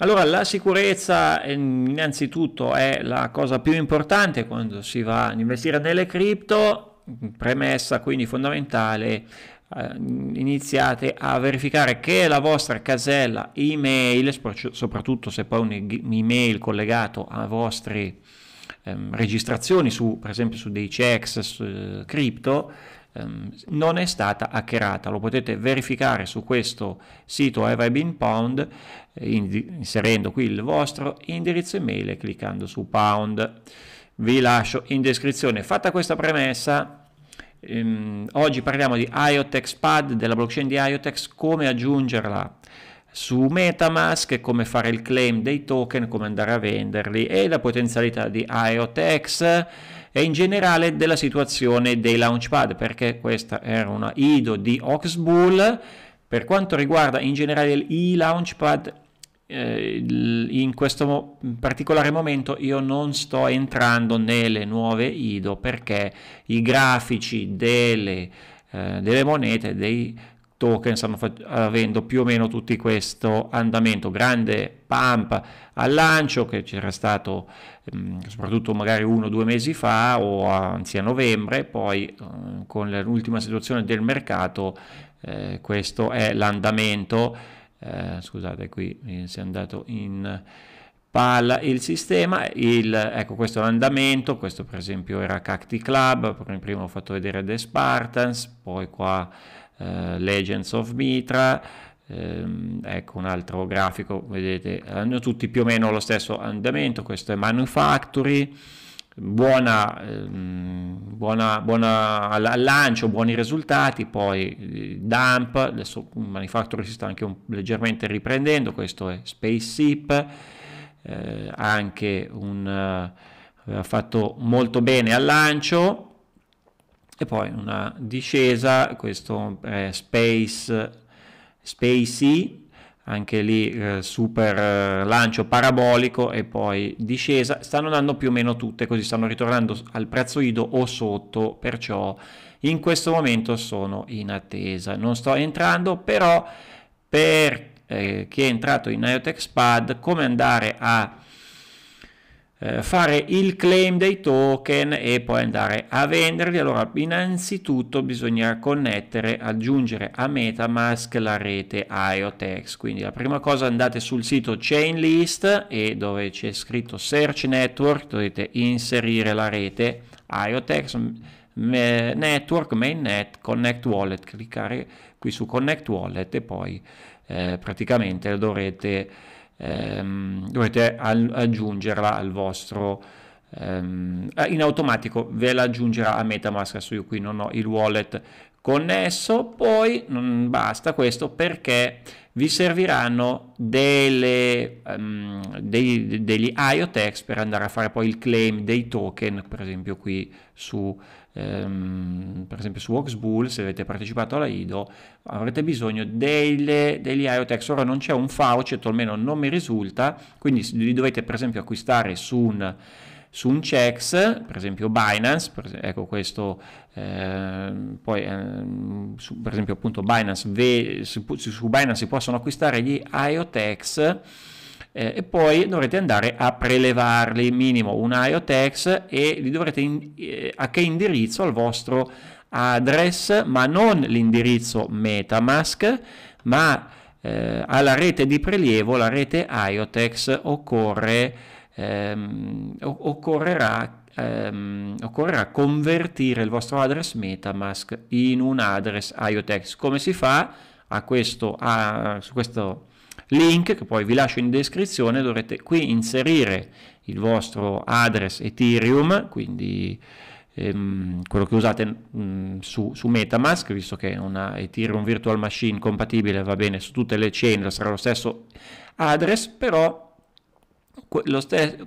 Allora, la sicurezza eh, innanzitutto è la cosa più importante quando si va ad investire nelle cripto, premessa quindi fondamentale, eh, iniziate a verificare che la vostra casella email, soprattutto se poi un'email collegato a vostre ehm, registrazioni su, per esempio su dei checks su, eh, cripto, ehm, non è stata hackerata. Lo potete verificare su questo sito Have I Been Pound eh, inserendo qui il vostro indirizzo email e cliccando su Pound. Vi lascio in descrizione. Fatta questa premessa, ehm, oggi parliamo di IoTex Pad, della blockchain di IoTex, come aggiungerla su Metamask, come fare il claim dei token, come andare a venderli e la potenzialità di IoTex e in generale della situazione dei launchpad, perché questa era una IDO di Oxbull. Per quanto riguarda in generale i launchpad, eh, in questo particolare momento io non sto entrando nelle nuove IDO perché i grafici delle, eh, delle monete, dei token stanno fac- avendo più o meno tutti questo andamento, grande pump al lancio che c'era stato ehm, soprattutto magari uno o due mesi fa o anzi a novembre, poi ehm, con l'ultima situazione del mercato eh, questo è l'andamento, eh, scusate qui si è andato in palla il sistema, il, ecco questo è l'andamento, questo per esempio era Cacti Club, prima ho fatto vedere The Spartans, poi qua eh, Legends of Mitra, ehm, ecco un altro grafico, vedete, hanno tutti più o meno lo stesso andamento, questo è Manufactory, buona, ehm, buona, buona al lancio, buoni risultati, poi eh, Dump, adesso Manufactory si sta anche un, leggermente riprendendo, questo è SpaceShip, eh, anche un... Uh, fatto molto bene al lancio e poi una discesa, questo è Space, spacey anche lì eh, super eh, lancio parabolico e poi discesa, stanno andando più o meno tutte, così stanno ritornando al prezzo IDO o sotto, perciò in questo momento sono in attesa. Non sto entrando, però per eh, chi è entrato in IoTech Spad, come andare a eh, fare il claim dei token e poi andare a venderli allora innanzitutto bisogna connettere aggiungere a metamask la rete iotex quindi la prima cosa andate sul sito chainlist e dove c'è scritto search network dovete inserire la rete iotex network mainnet connect wallet cliccare qui su connect wallet e poi eh, praticamente dovrete ehm, dovete al- aggiungerla al vostro ehm, eh, in automatico ve la aggiungerà a metamask adesso io qui non ho il wallet connesso poi non basta questo perché vi serviranno delle, um, dei, degli IOTEX per andare a fare poi il claim dei token per esempio qui su ehm, per esempio su Oxbull, se avete partecipato alla IDO, avrete bisogno delle, degli IOTEX. Ora non c'è un faucet, almeno non mi risulta, quindi li dovete per esempio acquistare su un su un CEX, per esempio Binance, per, ecco questo, eh, poi eh, su, per esempio appunto Binance, ve, su, su Binance si possono acquistare gli IOTEX eh, e poi dovrete andare a prelevarli minimo un IOTEX e li dovrete in, eh, a che indirizzo al vostro address ma non l'indirizzo metamask ma eh, alla rete di prelievo la rete IOTEX occorre, ehm, occorrerà Um, occorrerà convertire il vostro address metamask in un address IOTEX come si fa a questo, a, su questo link che poi vi lascio in descrizione, dovrete qui inserire il vostro address Ethereum, quindi ehm, quello che usate mh, mm, su, su, Metamask, visto che è una Ethereum Virtual Machine compatibile va bene su tutte le chain, sarà lo stesso address, però lo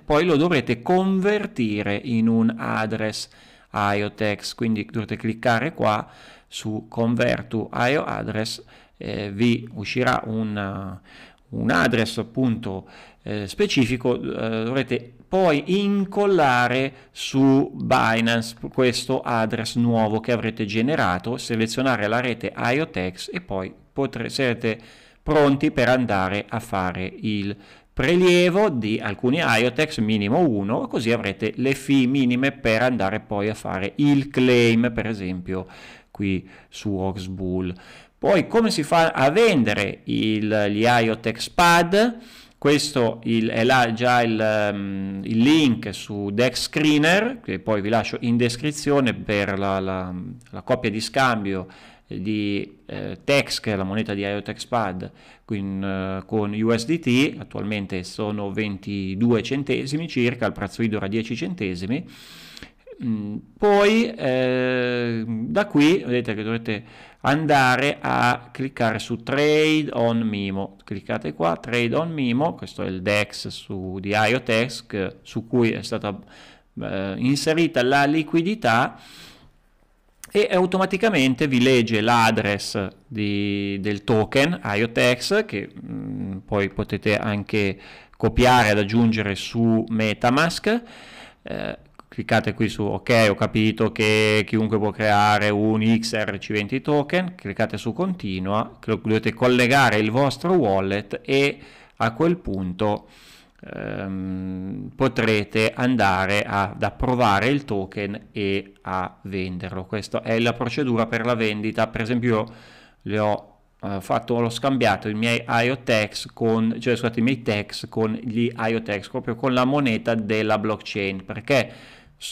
poi lo dovrete convertire in un address IOTEX, quindi dovrete cliccare qua su Convert to IO Address eh, vi uscirà un, eh, un address appunto eh, specifico, eh, dovrete poi incollare su Binance questo address nuovo che avrete generato, selezionare la rete IOTEX e poi potrete, sarete pronti per andare a fare il prelievo di alcuni IOTEX minimo 1 così avrete le fee minime per andare poi a fare il claim per esempio qui su Oxbull poi come si fa a vendere il, gli IOTEX pad questo il, è là già il, um, il, link su Deck Screener che poi vi lascio in descrizione per la, la, la coppia di scambio di eh, TEX, che è la moneta di IOTEXPAD, eh, con USDT, attualmente sono 22 centesimi circa, il prezzo idora 10 centesimi. Mm, poi eh, da qui vedete che dovete andare a cliccare su Trade on Mimo. Cliccate qua, Trade on Mimo, questo è il DEX su, di IOTEX su cui è stata eh, inserita la liquidità e automaticamente vi legge l'address di, del token IOTX che mh, mm, poi potete anche copiare ed aggiungere su Metamask. Eh, cliccate qui su ok ho capito che chiunque può creare un XRC20 token cliccate su continua dovete collegare il vostro wallet e a quel punto ehm, potrete andare ad approvare il token e a venderlo. Questa è la procedura per la vendita. Per esempio, io le ho eh, fatto, l'ho scambiato i miei IOTEX con, cioè scusate, i miei TEX con gli IOTEX, proprio con la moneta della blockchain, perché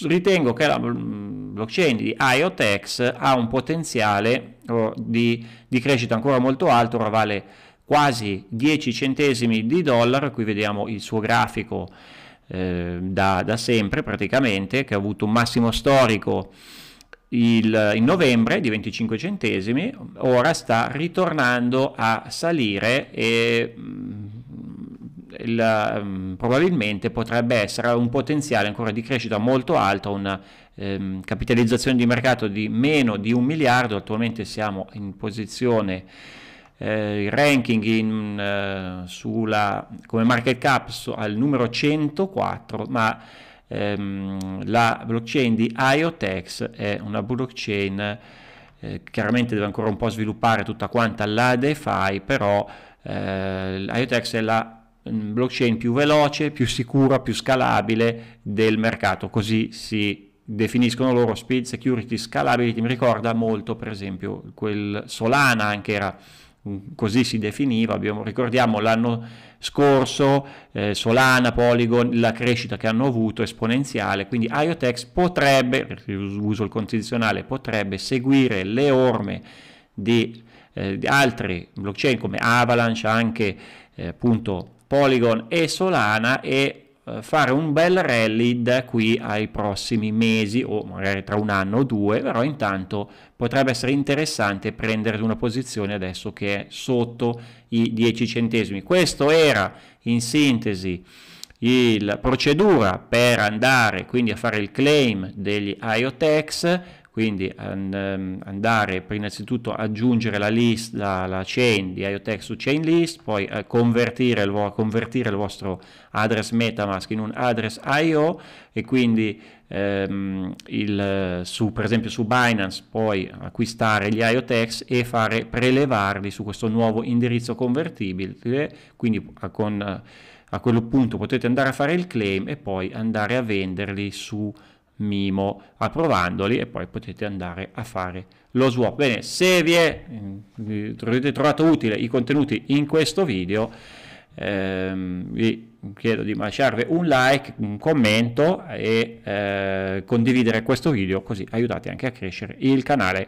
ritengo che la mm, blockchain di IOTEX ha un potenziale oh, di, di crescita ancora molto alto, ora vale quasi 10 centesimi di dollaro, qui vediamo il suo grafico Ehm, da, da, sempre praticamente, che ha avuto un massimo storico il, in novembre di 25 centesimi, ora sta ritornando a salire e mm, il, mm, probabilmente potrebbe essere un potenziale ancora di crescita molto alto, una ehm, capitalizzazione di mercato di meno di un miliardo, attualmente siamo in posizione eh, il ranking in, eh, sulla, come market cap so, al numero 104, ma ehm, la blockchain di IOTEX è una blockchain, eh, chiaramente deve ancora un po' sviluppare tutta quanta la DeFi, però eh, IOTEX è la mm, blockchain più veloce, più sicura, più scalabile del mercato, così si definiscono loro speed security scalability mi ricorda molto per esempio quel Solana anche era Mm, così si definiva, abbiamo, ricordiamo l'anno scorso eh, Solana, Polygon, la crescita che hanno avuto esponenziale, quindi IoTex potrebbe, uso il condizionale, potrebbe seguire le orme di, eh, di altri blockchain come Avalanche, anche eh, appunto Polygon e Solana e eh, fare un bel rally da qui ai prossimi mesi o magari tra un anno o due, però intanto potrebbe essere interessante prendere una posizione adesso che è sotto i 10 centesimi. Questo era in sintesi la procedura per andare quindi a fare il claim degli IOTEX quindi and, ehm, andare per innanzitutto aggiungere la list, la, la chain di IOTech su chain list, poi eh, convertire, il, convertire, il, vostro address Metamask in un address IO e quindi ehm, il, su, per esempio su Binance poi acquistare gli IOTEX e fare prelevarli su questo nuovo indirizzo convertibile, quindi con, a quel punto potete andare a fare il claim e poi andare a venderli su Binance Mimo approvandoli e poi potete andare a fare lo swap. Bene, se vi è, eh, avete trovato utile i contenuti in questo video, ehm, vi chiedo di lasciarvi un like, un commento e eh, condividere questo video così aiutate anche a crescere il canale.